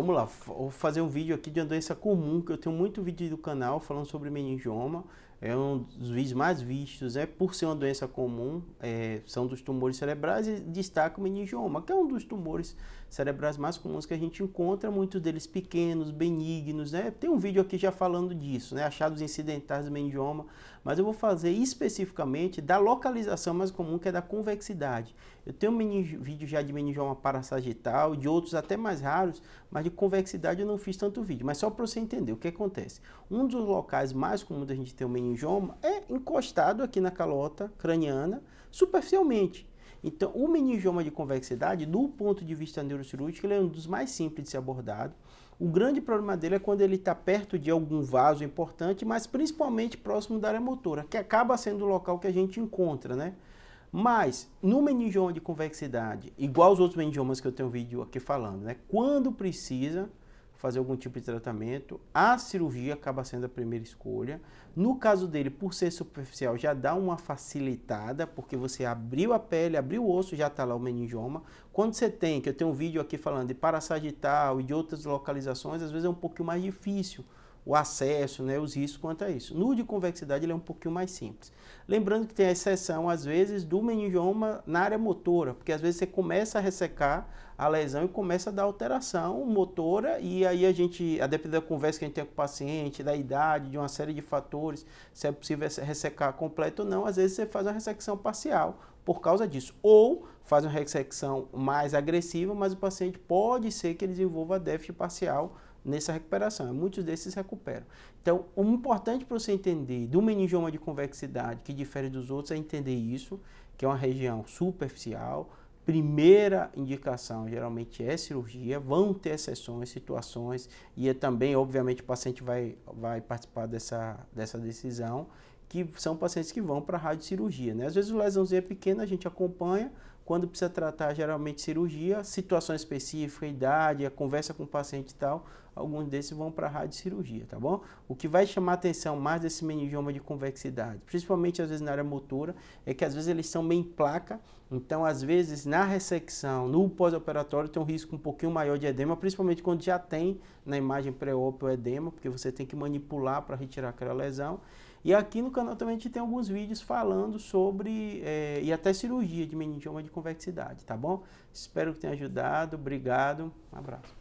Vamos lá, vou fazer um vídeo aqui de uma doença comum, que eu tenho muito vídeo do canal falando sobre meningioma. É um dos vídeos mais vistos, é né? por ser uma doença comum, é, são dos tumores cerebrais e destaca o meningioma, que é um dos tumores cerebrais mais comuns que a gente encontra, muitos deles pequenos, benignos, né? Tem um vídeo aqui já falando disso, né? Achados incidentais do meningioma, mas eu vou fazer especificamente da localização mais comum, que é da convexidade. Eu tenho um vídeo já de meningioma parasagital, de outros até mais raros, mas de convexidade eu não fiz tanto vídeo, mas só para você entender o que acontece. Um dos locais mais comuns da gente ter o meningioma é encostado aqui na calota craniana, superficialmente. Então, o meningioma de convexidade, do ponto de vista neurocirúrgico, ele é um dos mais simples de ser abordado. O grande problema dele é quando ele está perto de algum vaso importante, mas principalmente próximo da área motora, que acaba sendo o local que a gente encontra, né? Mas, no meningioma de convexidade, igual aos outros meningiomas que eu tenho um vídeo aqui falando, né? Quando precisa fazer algum tipo de tratamento, a cirurgia acaba sendo a primeira escolha. No caso dele, por ser superficial, já dá uma facilitada, porque você abriu a pele, abriu o osso, já está lá o meningioma. Quando você tem, que eu tenho um vídeo aqui falando de parasagital e de outras localizações, às vezes é um pouquinho mais difícil o acesso, né, os riscos quanto a isso. No de convexidade ele é um pouquinho mais simples. Lembrando que tem a exceção, às vezes, do meningioma na área motora, porque às vezes você começa a ressecar a lesão e começa a dar alteração motora e aí a gente, a depender da conversa que a gente tem com o paciente, da idade, de uma série de fatores, se é possível ressecar completo ou não, às vezes você faz uma ressecção parcial por causa disso. Ou faz uma ressecção mais agressiva, mas o paciente pode ser que ele desenvolva déficit parcial nessa recuperação. É, muitos desses recuperam. Então, o importante para você entender do meningioma de convexidade, que difere dos outros, é entender isso, que é uma região superficial. Primeira indicação geralmente é cirurgia, vão ter exceções, situações, e é também, obviamente, o paciente vai, vai participar dessa, dessa decisão que são pacientes que vão para radiocirurgia. Né? Às vezes, o lesãozinho é pequena, a gente acompanha. Quando precisa tratar, geralmente, cirurgia, situação específica, idade, a conversa com o paciente e tal, alguns desses vão para radiocirurgia, tá bom? O que vai chamar atenção mais desse meningioma de convexidade, principalmente às vezes na área motora, é que às vezes eles são bem placa, então às vezes na ressecção, no pós-operatório, tem um risco um pouquinho maior de edema, principalmente quando já tem na imagem pré-op o edema, porque você tem que manipular para retirar aquela lesão. E aqui no canal também a gente tem alguns vídeos falando sobre é, e até cirurgia de meningioma é de convexidade, tá bom? Espero que tenha ajudado. Obrigado. Um abraço.